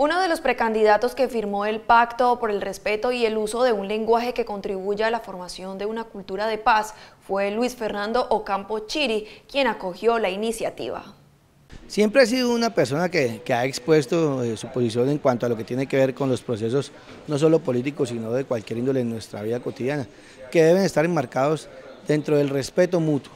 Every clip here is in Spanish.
Uno de los precandidatos que firmó el Pacto por el Respeto y el Uso de un Lenguaje que contribuya a la formación de una cultura de paz fue Luis Fernando Ocampo Chiri, quien acogió la iniciativa. Siempre ha sido una persona que, ha expuesto eh, su posición en cuanto a lo que tiene que ver con los procesos, no solo políticos, sino de cualquier índole en nuestra vida cotidiana, que deben estar enmarcados dentro del respeto mutuo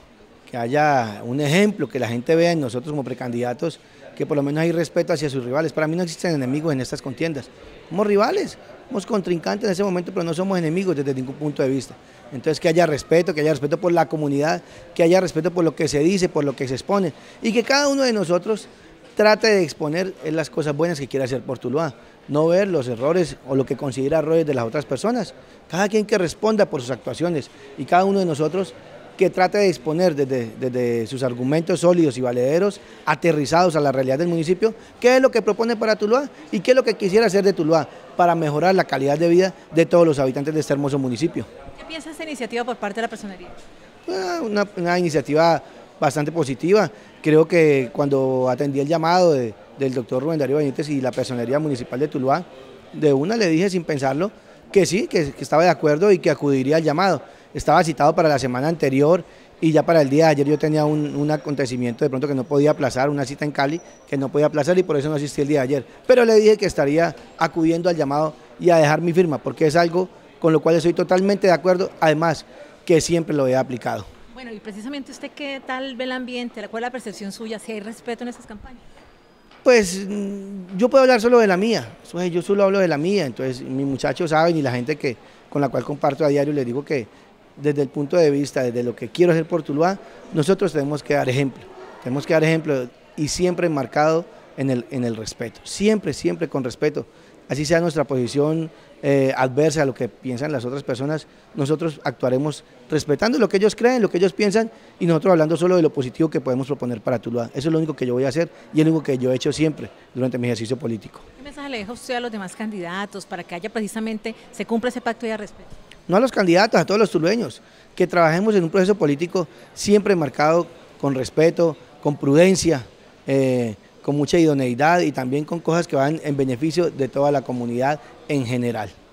que haya un ejemplo, que la gente vea en nosotros como precandidatos que por lo menos hay respeto hacia sus rivales. Para mí no existen enemigos en estas contiendas. Somos rivales, somos contrincantes en ese momento, pero no somos enemigos desde ningún punto de vista. Entonces que haya respeto, que haya respeto por la comunidad, que haya respeto por lo que se dice, por lo que se expone y que cada uno de nosotros trate de exponer las cosas buenas que quiere hacer por Tuluá, no ver los errores o lo que considera errores de las otras personas. Cada quien que responda por sus actuaciones y cada uno de nosotros que trate de exponer desde, sus argumentos sólidos y valederos, aterrizados a la realidad del municipio, qué es lo que propone para Tuluá y qué es lo que quisiera hacer de Tuluá para mejorar la calidad de vida de todos los habitantes de este hermoso municipio. ¿Qué piensa esta iniciativa por parte de la personería? Ah, una, iniciativa bastante positiva. Creo que cuando atendí el llamado del doctor Rubén Darío Benítez y la personería municipal de Tuluá, de una le dije sin pensarlo que sí, que, estaba de acuerdo y que acudiría al llamado. Estaba citado para la semana anterior y ya para el día de ayer yo tenía un, acontecimiento de pronto que no podía aplazar, una cita en Cali que no podía aplazar y por eso no asistí el día de ayer. Pero le dije que estaría acudiendo al llamado y a dejar mi firma, porque es algo con lo cual estoy totalmente de acuerdo, además que siempre lo he aplicado. Bueno, y precisamente usted, ¿qué tal ve el ambiente? ¿Cuál es la percepción suya? ¿Si hay respeto en estas campañas? pues mm, yo puedo hablar solo de la mía, pues, yo solo hablo de la mía, entonces mis muchachos saben y la gente que, con la cual comparto a diario les digo que desde el punto de vista, desde lo que quiero hacer por Tuluá, nosotros tenemos que dar ejemplo, tenemos que dar ejemplo y siempre enmarcado en el, en el respeto, siempre, siempre con respeto. Así sea nuestra posición eh, adversa a lo que piensan las otras personas, nosotros actuaremos respetando lo que ellos creen, lo que ellos piensan y nosotros hablando solo de lo positivo que podemos proponer para Tuluá. Eso es lo único que yo voy a hacer y es lo único que yo he hecho siempre durante mi ejercicio político. ¿Qué mensaje le deja usted a los demás candidatos para que haya precisamente, se cumpla ese pacto de respeto? No a los candidatos, a todos los tulueños, que trabajemos en un proceso político siempre marcado con respeto, con prudencia, eh, con mucha idoneidad y también con cosas que van en beneficio de toda la comunidad en general.